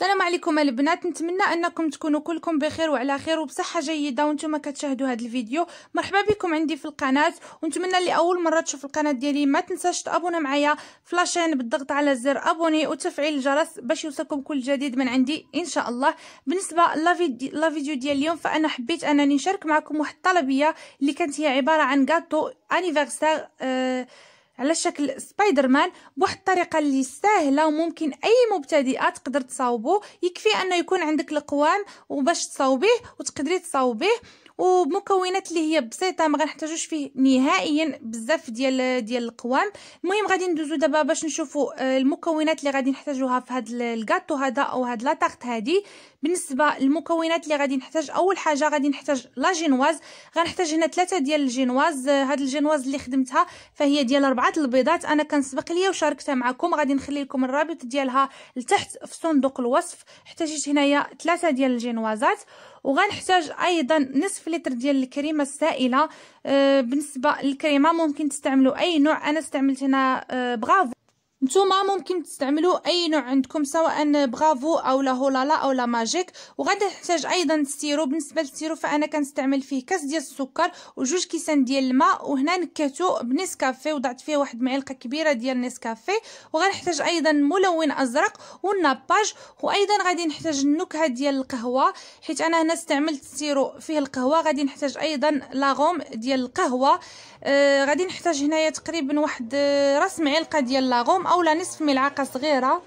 السلام عليكم البنات نتمنى انكم تكونوا كلكم بخير وعلى خير وبصحه جيده وانتم كتشاهدوا هذا الفيديو مرحبا بكم عندي في القناه ونتمنى اللي اول مره تشوف القناه ديالي ما تنساش تابونا معايا فلاشين بالضغط على زر ابوني وتفعيل الجرس باش يوصلكم كل جديد من عندي ان شاء الله بالنسبه لا فيديو ديال اليوم فانا حبيت انني نشارك معكم واحد الطلبيه اللي كانت هي عباره عن كاطو انيفرسير أه على شكل سبايدر مان بواحد الطريقه اللي ساهله وممكن اي مبتدئه تقدر تصاوبو يكفي انه يكون عندك القوام وباش تصاوبيه وتقدري تصاوبيه ومكونات اللي هي بسيطه ما غنحتاجوش فيه نهائيا بزاف ديال ديال القوام المهم غادي ندوزو دابا باش نشوفو آه، المكونات اللي غادي نحتاجوها في هذا الكاطو هذا او هاد لاطارت هادي بالنسبه للمكونات اللي غادي نحتاج اول حاجه غادي نحتاج لا جينواز غنحتاج هنا ثلاثه ديال الجينواز هاد الجينواز اللي خدمتها فهي ديال اربعه البيضات انا كنسبق ليا وشاركتها معكم غادي نخلي لكم الرابط ديالها لتحت في صندوق الوصف احتاجيت هنايا ثلاثه ديال الجينوازات وغنحتاج ايضا نصف لتر ديال الكريمه السائله آه، بالنسبه للكريمه ممكن تستعملوا اي نوع انا استعملت هنا برافو آه، نتوما ممكن تستعملوا اي نوع عندكم سواء برافو او لا هولالا او لا ماجيك وغادي نحتاج ايضا السيرو بالنسبه للسيرو فانا كنستعمل فيه كاس ديال السكر وجوج كيسان ديال الماء وهنا نكتو بنسكافيه وضعت فيه واحد معلقه كبيره ديال نسكافيه وغنحتاج ايضا ملون ازرق والناباج وايضا غادي نحتاج النكهه ديال القهوه حيت انا هنا استعملت السيرو فيه القهوه غادي نحتاج ايضا لاغوم ديال القهوه آه غادي نحتاج هنايا تقريبا واحد آه، راس معلقه ديال لاغوم أو لنصف ملعقة صغيرة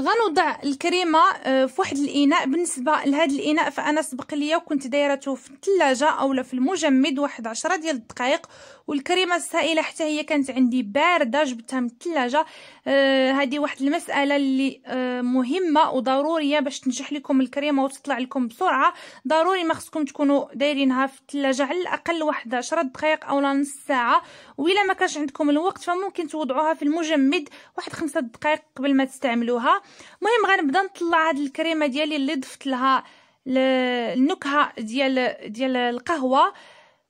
غنوضع الكريمه آه، في واحد الاناء بالنسبه لهذا الاناء فانا سبق ليا وكنت دايرته في الثلاجه اولا في المجمد واحد عشرة ديال الدقائق والكريمه السائله حتى هي كانت عندي بارده جبتها من الثلاجه آه، هذه واحد المساله اللي آه، مهمه وضروريه باش تنجح لكم الكريمه وتطلع لكم بسرعه ضروري ما خصكم تكونوا دايرينها في الثلاجه على الاقل واحد عشرة دقائق اولا نص ساعه وإلا ما كانش عندكم الوقت فممكن توضعوها في المجمد واحد خمسة دقائق قبل ما تستعملوها المهم غنبدا نطلع هاد الكريمه ديالي اللي ضفت لها النكهه ديال ديال القهوه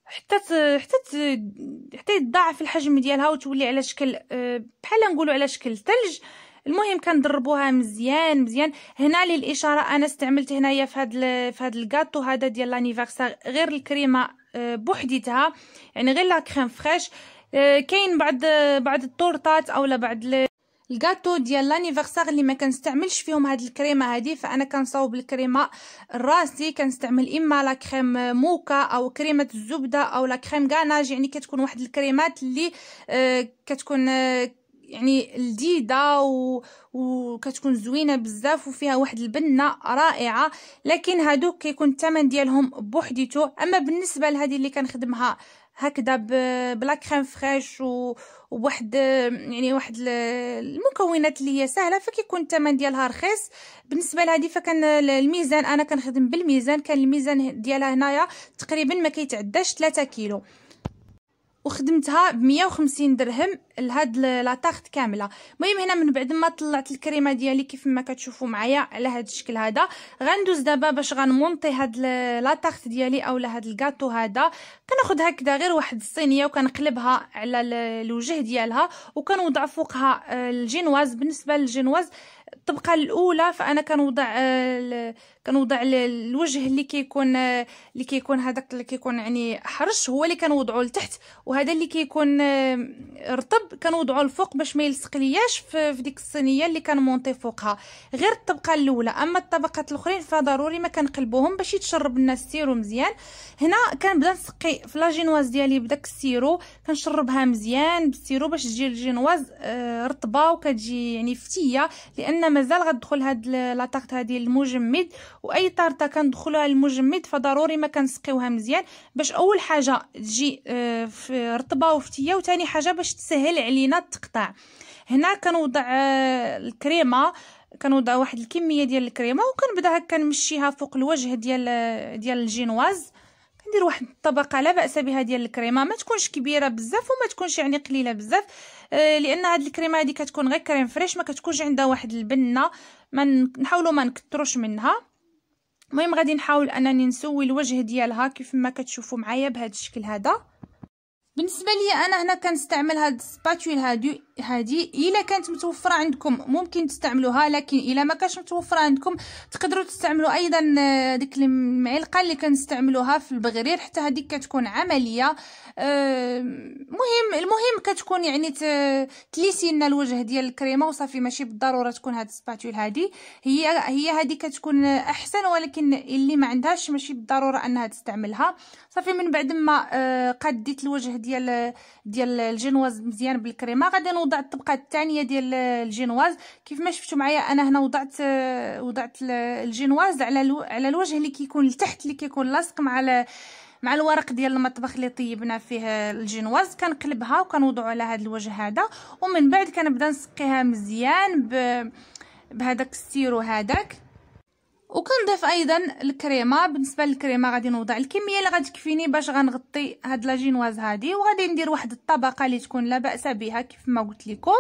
حتى حتى حتى يتضاعف الحجم ديالها وتولي على شكل آه، بحال نقولوا على شكل ثلج المهم كنضربوها مزيان مزيان هنا للاشاره انا استعملت هنايا في هذا في هذا الكاطو هذا ديال لانيفرسير غير الكريمه آه، بوحديتها يعني غير لا كريم فريش آه، كاين بعض بعض التورتات اولا بعض الكاتو ديال لانيفرسار اللي ما كنستعملش فيهم هاد الكريمه هادي فانا كنصاوب الكريمه راسي كنستعمل اما لا كريم موكا او كريمه الزبده او لا كريم غاناج يعني كتكون واحد الكريمات اللي آه، كتكون آه، يعني لذيذه و... وكتكون زوينه بزاف وفيها واحد البنه رائعه لكن هادو كيكون الثمن ديالهم بوحديتو اما بالنسبه لهذه اللي كنخدمها هكذا بلا كريم فريش وواحد يعني واحد المكونات اللي هي سهله فكيكون الثمن ديالها رخيص بالنسبه لهذه فكان الميزان انا كنخدم بالميزان كان الميزان ديالها هنايا تقريبا ما كيتعداش 3 كيلو وخدمتها ب 150 درهم لهاد تارت كامله المهم هنا من بعد ما طلعت الكريمه ديالي كيف ما كتشوفوا معايا على هاد الشكل هذا غندوز دابا باش غنمونطي هاد تارت ديالي اولا هاد الكاطو هذا كناخذ هكذا غير واحد الصينيه وكنقلبها على الوجه ديالها وكنوضع فوقها آه، الجينواز بالنسبه للجينواز الطبقه الاولى فانا كنوضع آه، كنوضع الوجه اللي كيكون آه، اللي كيكون هذاك اللي كيكون يعني حرش هو اللي كنوضعو لتحت وهذا اللي كيكون آه، رطب كنوضعو لفوق باش ما يلصق لياش في ديك الصينيه اللي كنمونطي فوقها غير الطبقه الاولى اما الطبقات الاخرين فضروري ما كنقلبوهم باش يتشرب لنا السيرو مزيان هنا كنبدا نسقي في لاجينواز ديالي بداك السيرو كنشربها مزيان بالسيرو باش تجي الجينواز رطبه وكتجي يعني فتيه لان لان مازال غدخل هاد لاطارت هادي المجمد واي طارطه كندخلوها المجمد فضروري ما كنسقيوها مزيان باش اول حاجه تجي آه، رطبه وفتيه وثاني حاجه باش تسهل علينا التقطاع هنا كنوضع آه، الكريمه كنوضع واحد الكميه ديال الكريمه وكنبدا هكا نمشيها فوق الوجه ديال آه، ديال الجينواز دير واحد الطبقه لا باس بها ديال الكريمه ما تكونش كبيره بزاف وما تكونش يعني قليله بزاف آه لان هاد الكريمه هادي كتكون غير كريم فريش ما كتكونش عندها واحد البنه ما نحاولوا ما نكثروش منها المهم غادي نحاول انني نسوي الوجه ديالها كيف ما كتشوفوا معايا بهذا الشكل هذا بالنسبه لي انا هنا كنستعمل هاد السباتول هادو هذه الا كانت متوفره عندكم ممكن تستعملوها لكن الا ما كانش متوفره عندكم تقدروا تستعملوا ايضا آه، ديك المعلقه اللي كنستعملوها في البغرير حتى هذيك كتكون عمليه المهم آه، المهم كتكون يعني تليسي لنا الوجه ديال الكريمه وصافي ماشي بالضروره تكون هاد السباتول هذه هي هي هذه كتكون احسن ولكن اللي ما عندهاش ماشي بالضروره انها تستعملها صافي من بعد ما آه، قديت الوجه ديال ديال الجنواز مزيان بالكريمه غادي وضعت الطبقه الثانيه ديال الجينواز كيف ما شفتوا معايا انا هنا وضعت وضعت الجينواز على الو... على الوجه اللي كيكون لتحت اللي كيكون لاصق مع ال... مع الورق ديال المطبخ اللي طيبنا فيه الجينواز كنقلبها وكنوضعو على هذا الوجه هذا ومن بعد كنبدا نسقيها مزيان ب... بهذاك السيرو هذاك وكنضيف ايضا الكريمه بالنسبه للكريمه غادي نوضع الكميه اللي غادي تكفيني باش غنغطي هاد لاجينواز هادي وغادي ندير واحد الطبقه اللي تكون لا باس بها كيف ما قلت لكم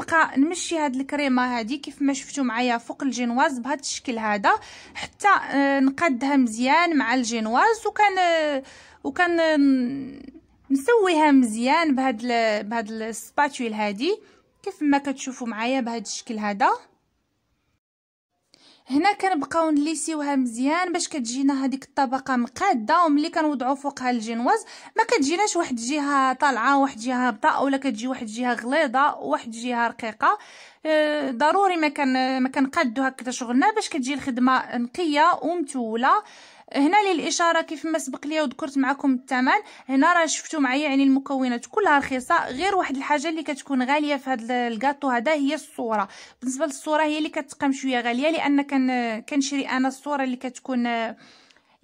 غنبقى نمشي هاد الكريمه هادي كيف ما شفتوا معايا فوق الجينواز بهاد الشكل هذا حتى آه، نقادها مزيان مع الجينواز وكان آه، وكان آه، نسويها مزيان بهاد ال... بهاد السباتول هادي كيف ما كتشوفوا معايا بهاد الشكل هذا هنا كنبقاو نليسيوها مزيان باش كتجينا هذيك الطبقه مقاده وملي كنوضعوا فوقها الجينواز ما كتجيناش واحد الجهه طالعه واحد الجهه هابطه ولا كتجي واحد الجهه غليظه واحد الجهه رقيقه آه ضروري ما كان ما كنقادوها كدا شغلنا باش كتجي الخدمه نقيه ومتوله هنا للاشاره كيف ما سبق لي وذكرت معكم الثمن هنا راه شفتوا معايا يعني المكونات كلها رخيصه غير واحد الحاجه اللي كتكون غاليه في هذا الكاطو هذا هي الصوره بالنسبه للصوره هي اللي كتقام شويه غاليه لان كنشري انا الصوره اللي كتكون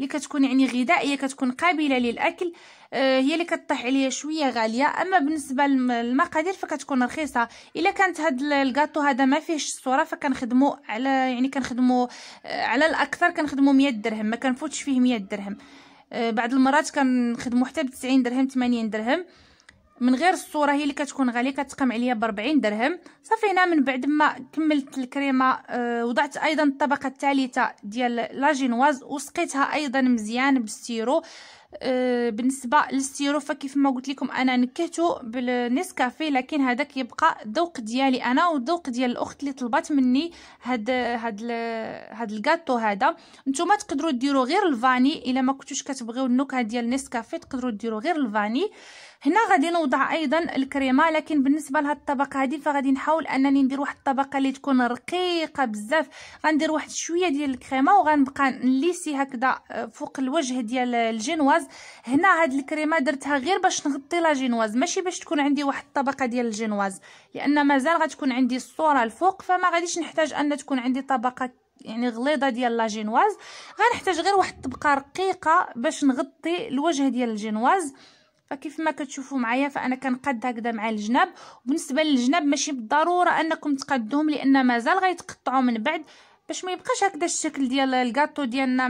اللي كتكون يعني غذائيه كتكون قابله للاكل آه، هي اللي كطيح عليا شويه غاليه اما بالنسبه للمقادير فكتكون رخيصه الا كانت هاد الكاطو هذا ما فيهش الصوره فكنخدمو على يعني كنخدمو آه، على الاكثر كنخدمو 100 درهم ما كنفوتش فيه 100 درهم آه، بعض المرات كنخدمو حتى ب 90 درهم 80 درهم من غير الصوره هي اللي كتكون غاليه كتقام عليا ب 40 درهم صافي هنا من بعد ما كملت الكريمه آه وضعت ايضا الطبقه الثالثه ديال لاجينواز وسقيتها ايضا مزيان بالسيرو آه، بالنسبه للسيرو فكيف ما قلت لكم انا نكهته بالنسكافيه لكن هذا كيبقى الذوق ديالي انا والذوق ديال الاخت اللي طلبات مني هاد هاد هاد الكاطو هذا نتوما تقدروا ديروا غير الفاني الا ما كنتوش كتبغيو النكهه ديال النسكافيه تقدروا ديروا غير الفاني هنا غادي نوضع ايضا الكريمه لكن بالنسبه لهاد الطبقه هادي فغادي نحاول انني ندير واحد الطبقه اللي تكون رقيقه بزاف غندير واحد شويه ديال الكريمه وغنبقى نليسي هكذا آه، فوق الوجه ديال الجينواز الجينواز هنا هاد الكريمه درتها غير باش نغطي لا جينواز ماشي باش تكون عندي واحد الطبقه ديال الجينواز لان مازال غتكون عندي الصوره الفوق فما غاديش نحتاج ان تكون عندي طبقه يعني غليظه ديال لا جينواز غنحتاج غير واحد الطبقه رقيقه باش نغطي الوجه ديال الجينواز فكيف ما كتشوفوا معايا فانا كنقاد هكذا مع الجناب وبالنسبه للجناب ماشي بالضروره انكم تقادوهم لان مازال غيتقطعوا من بعد باش ما يبقاش هكذا الشكل ديال الكاطو ديالنا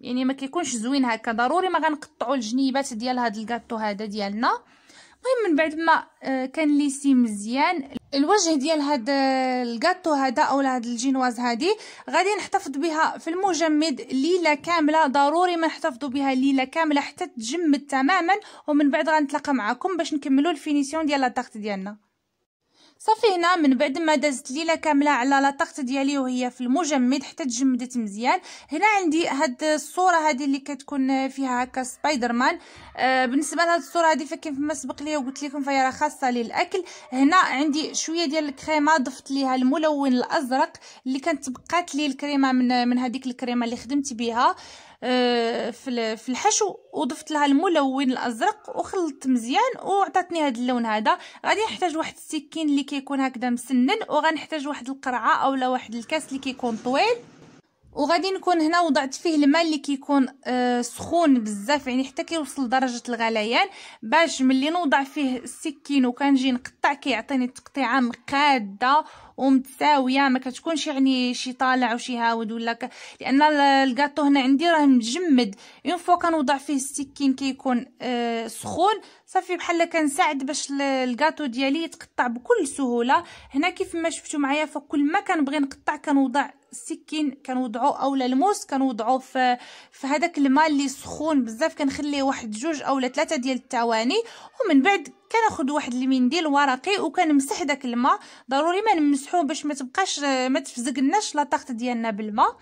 يعني ما كيكونش زوين هكا ضروري ما غنقطعوا الجنيبات ديال هذا الكاطو هذا ديالنا المهم من بعد ما آه، كان ليسي مزيان الوجه ديال هاد آه، الكاطو هذا اولا هاد الجينواز هادي غادي نحتفظ بها في المجمد ليله كامله ضروري ما نحتفظوا بها ليله كامله حتى تجمد تماما ومن بعد غنتلاقى معكم باش نكملوا الفينيسيون ديال لا ديالنا صافي هنا من بعد ما دازت ليله كامله على لاطاقت ديالي وهي في المجمد حتى تجمدت مزيان هنا عندي هاد الصوره هذه اللي كتكون فيها هكا سبايدر مان آه بالنسبه لهاد الصوره هذه فكيف ما سبق ليا وقلت لكم فهي راه خاصه للاكل هنا عندي شويه ديال الكريمه ضفت ليها الملون الازرق اللي كانت بقات لي الكريمه من من هذيك الكريمه اللي خدمت بها آه، في الحشو وضفت لها الملون الازرق وخلطت مزيان وعطاتني هذا اللون هذا غادي نحتاج واحد السكين اللي كيكون هكذا مسنن وغنحتاج واحد القرعه اولا واحد الكاس اللي كيكون طويل وغادي نكون هنا وضعت فيه الماء اللي كيكون آه سخون بزاف يعني حتى كيوصل درجه الغليان باش ملي نوضع فيه السكين وكنجي نقطع كيعطيني تقطيعه مقاده ومتساويه يعني ما كتكونش يعني شي طالع وشي هاود ولا ك... لان الكاطو هنا عندي راه مجمد اون فوا كنوضع فيه السكين كيكون آه سخون صافي بحال كنساعد باش الكاطو ديالي يتقطع بكل سهوله هنا كيف ما شفتوا معايا فكل ما كنبغي نقطع كنوضع السكين كنوضعو اولا الموس كنوضعو في في هذاك الماء اللي سخون بزاف كنخليه واحد جوج اولا ثلاثه ديال الثواني ومن بعد كناخذ واحد المنديل ورقي وكنمسح داك الماء ضروري ما نمسحوه باش ما تبقاش ما تفزقناش لا ديالنا بالماء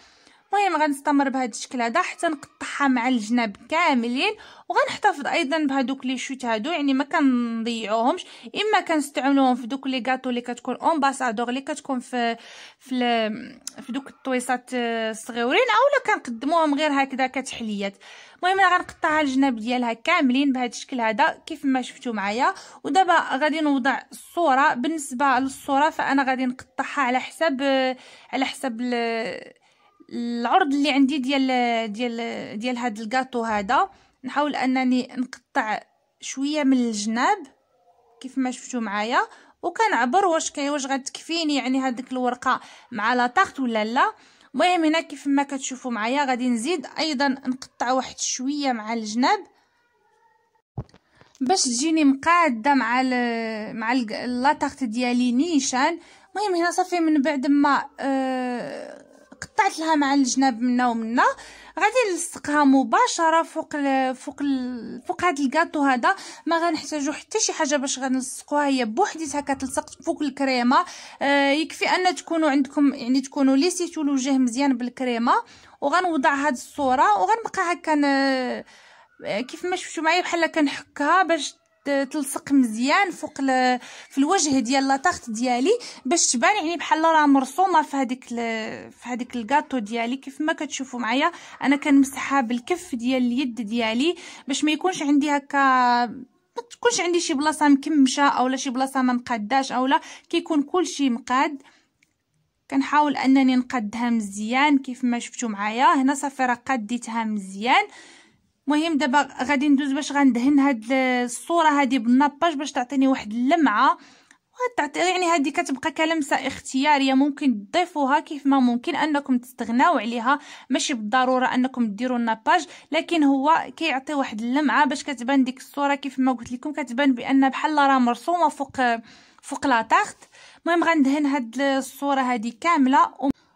المهم غنستمر بهذا الشكل هذا حتى نقطعها مع الجناب كاملين وغنحتفظ ايضا بهذوك لي شوت هادو يعني ما كنضيعوهمش اما كنستعملوهم في دوك لي غاتو اللي كتكون امباسادور اللي كتكون في في في دوك الطويصات الصغيورين اولا كنقدموهم غير هكذا كتحليات المهم انا غنقطعها الجناب ديالها كاملين بهذا الشكل هذا كيف ما شفتوا معايا ودابا غادي نوضع الصوره بالنسبه للصوره فانا غادي نقطعها على حساب على حساب العرض اللي عندي ديال ديال ديال هذا الكاطو هذا نحاول انني نقطع شويه من الجناب كيف ما شفتوا معايا وكنعبر واش كاين واش غتكفيني يعني هذيك الورقه مع لا ولا لا المهم هنا كيف ما كتشوفوا معايا غادي نزيد ايضا نقطع واحد شويه مع الجناب باش تجيني مقاده مع ال مع لا تارت ديالي نيشان المهم هنا صافي من بعد ما آه رفعت لها مع الجناب منا ومنا غادي نلصقها مباشره فوق الـ فوق الـ فوق هذا الكاطو هذا ما غنحتاجو حتى شي حاجه باش غنلصقوها هي بوحديتها كتلصق فوق الكريمه آه يكفي ان تكونوا عندكم يعني تكونوا ليسيتو الوجه مزيان بالكريمه وغنوضع هاد الصوره وغنبقى هكا آه، كيف ما شفتوا معايا بحال كنحكها باش تلصق مزيان فوق في الوجه ديال لاطارت ديالي باش تبان يعني بحال راه مرسومه في هذيك في هذيك الكاطو ديالي كيف ما كتشوفوا معايا انا كنمسحها بالكف ديال اليد ديالي باش ما يكونش عندي هكا ما تكونش عندي شي بلاصه مكمشه اولا شي بلاصه ما مقاداش اولا كيكون كلشي مقاد كنحاول انني نقدها مزيان كيف ما شفتوا معايا هنا صافي راه قديتها مزيان مهم دابا غادي ندوز باش غندهن هاد الصوره هادي بالناباج باش تعطيني واحد اللمعه وتعطي يعني هذه كتبقى كلمسه اختياريه ممكن تضيفوها كيف ما ممكن انكم تستغناو عليها ماشي بالضروره انكم ديروا الناباج لكن هو كيعطي واحد اللمعه باش كتبان ديك الصوره كيف ما قلت لكم كتبان بان بحال راه مرسومه فوق فوق لا تاخت المهم غندهن هاد الصوره هذه كامله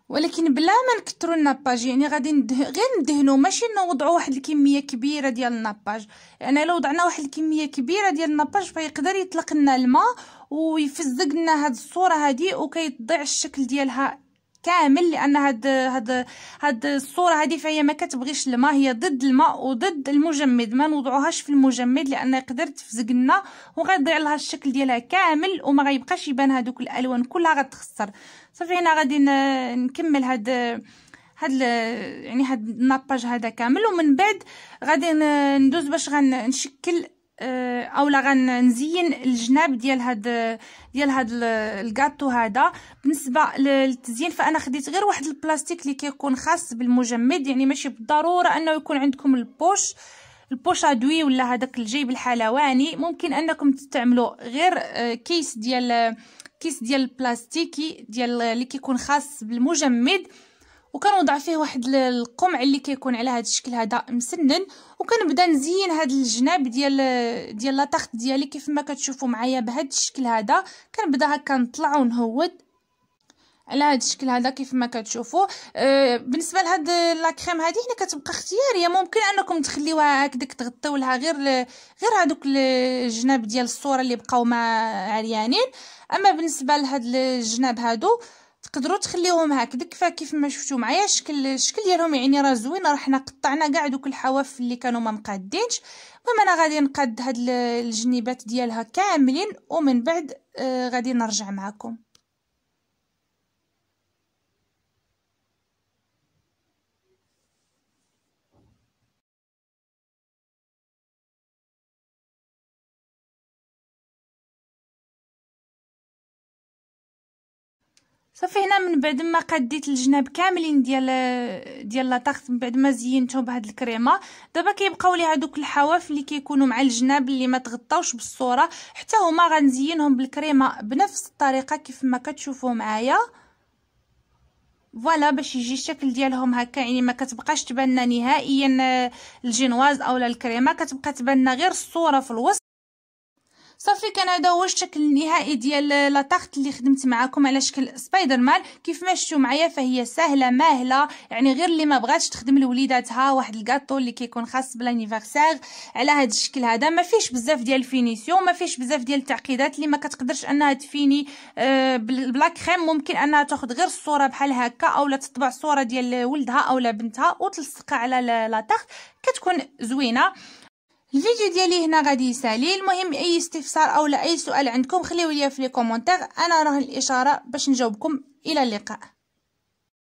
ولكن بلا ما نكثروا الناباج يعني غادي نده... غير ندهنوا ماشي نوضعوا واحد الكميه كبيره ديال الناباج يعني لو وضعنا واحد الكميه كبيره ديال الناباج فيقدر يطلق لنا الماء ويفزق لنا هاد الصوره هادي وكيضيع الشكل ديالها كامل لان هاد هاد هاد الصوره هادي فهي ما كتبغيش الماء هي ضد الماء وضد المجمد ما نوضعوهاش في المجمد لان يقدر تفزق لنا وغيضيع لها الشكل ديالها كامل وما غيبقاش يبان هادوك الالوان كلها غتخسر صافي هنا غادي نكمل هاد هاد يعني هاد الناباج هذا كامل ومن بعد غادي ندوز باش غنشكل آه، اولا غنزين الجناب ديال هاد ديال هاد الكاطو هذا بالنسبه للتزيين فانا خديت غير واحد البلاستيك اللي كيكون خاص بالمجمد يعني ماشي بالضروره انه يكون عندكم البوش البوش ادوي ولا هذاك الجيب الحلواني ممكن انكم تستعملوا غير آه، كيس ديال كيس ديال البلاستيكي ديال اللي كيكون خاص بالمجمد وكنوضع فيه واحد القمع اللي كيكون على هذا الشكل هذا مسنن وكنبدا نزين هذا الجناب ديال ديال لاطاخت ديالي كيف ما كتشوفوا معايا بهذا الشكل هذا كنبدا هكا نطلع ونهود على هذا الشكل هذا كيف ما كتشوفوا أه بالنسبه لهاد لا كريم هذه هنا كتبقى اختياريه ممكن انكم تخليوها هكداك تغطيو لها غير غير هذوك الجناب ديال الصوره اللي بقاو ما عريانين اما بالنسبه لهاد الجناب هادو تقدروا تخليهم هكذاك كفا كيف ما شفتوا معايا الشكل الشكل ديالهم يعني راه زوين راه حنا قطعنا كاع دوك الحواف اللي كانوا ما مقادينش المهم انا غادي نقاد هاد الجنيبات ديالها كاملين ومن بعد آه غادي نرجع معكم صافي هنا من بعد ما قديت الجناب كاملين ديال ديال لاطاخت من بعد ما زينتهم بهاد الكريمه دابا كيبقاو لي هادوك الحواف اللي كيكونوا مع الجناب اللي ما تغطاوش بالصوره حتى هما غنزينهم بالكريمه بنفس الطريقه كيف ما كتشوفوا معايا فوالا باش يجي الشكل ديالهم هكا يعني ما كتبقاش تبان نهائيا الجينواز اولا الكريمه كتبقى تبان غير الصوره في الوسط صافي كان هذا هو الشكل النهائي ديال لاطارت اللي خدمت معكم على شكل سبايدر مان كيف ما شفتوا معايا فهي سهله ماهله يعني غير اللي ما بغاتش تخدم لوليداتها واحد الكاطو اللي كيكون خاص بلانيفرسير على هذا الشكل هذا ما فيش بزاف ديال الفينيسيون ما فيش بزاف ديال التعقيدات اللي ما كتقدرش انها تفيني آه، بلا كريم ممكن انها تاخذ غير الصوره بحال هكا اولا تطبع صوره ديال ولدها اولا بنتها وتلصقها على لاطارت كتكون زوينه الفيديو ديالي هنا غادي يسالي المهم اي استفسار او لا اي سؤال عندكم خليوه ليا في لي كومونتير انا راه الاشاره باش نجاوبكم الى اللقاء